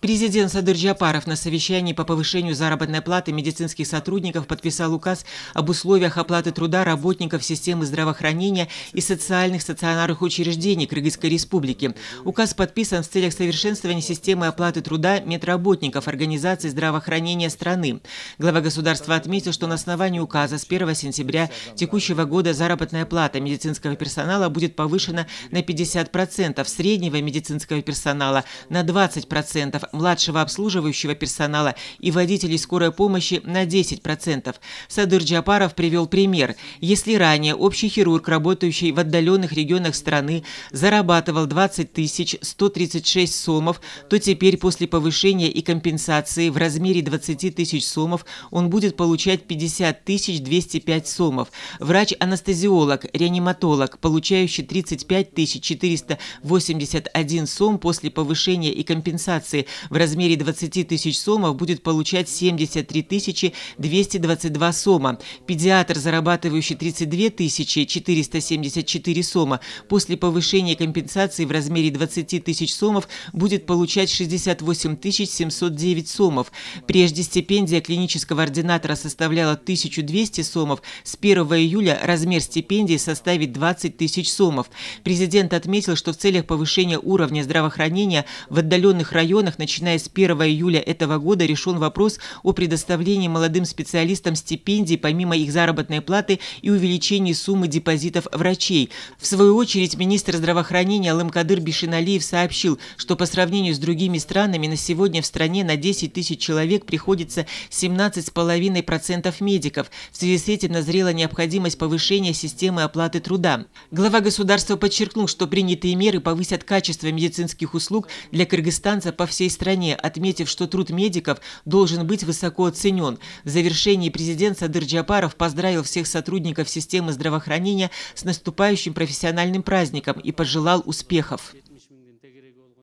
Президент Садыр Джапаров на совещании по повышению заработной платы медицинских сотрудников подписал указ об условиях оплаты труда работников системы здравоохранения и социальных стационарных учреждений Кыргызской республики. Указ подписан в целях совершенствования системы оплаты труда медработников организации здравоохранения страны. Глава государства отметил, что на основании указа с 1 сентября текущего года заработная плата медицинского персонала будет повышена на 50%, среднего медицинского персонала на 20%, 10%, младшего обслуживающего персонала и водителей скорой помощи на 10%. Садыр Джапаров привел пример. Если ранее общий хирург, работающий в отдаленных регионах страны, зарабатывал 20 тысяч 136 сомов, то теперь после повышения и компенсации в размере 20 тысяч сомов он будет получать 50 тысяч 205 сомов. Врач-анестезиолог, реаниматолог, получающий 35 тысяч 481 сом после повышения и компенсации компенсации в размере 20 тысяч сомов будет получать 73 222 сома. Педиатр, зарабатывающий 32 474 сома, после повышения компенсации в размере 20 тысяч сомов будет получать 68 709 сомов. Прежде стипендия клинического ординатора составляла 1200 сомов. С 1 июля размер стипендии составит 20 тысяч сомов. Президент отметил, что в целях повышения уровня здравоохранения в отдаленных районах районах, начиная с 1 июля этого года, решен вопрос о предоставлении молодым специалистам стипендий помимо их заработной платы и увеличении суммы депозитов врачей. В свою очередь, министр здравоохранения Ламкадыр Бишиналиев сообщил, что по сравнению с другими странами на сегодня в стране на 10 тысяч человек приходится 17,5% медиков. В связи с этим назрела необходимость повышения системы оплаты труда. Глава государства подчеркнул, что принятые меры повысят качество медицинских услуг для кыргызстанцев по всей стране, отметив, что труд медиков должен быть высоко оценен. В завершении президент Садыр Джапаров поздравил всех сотрудников системы здравоохранения с наступающим профессиональным праздником и пожелал успехов.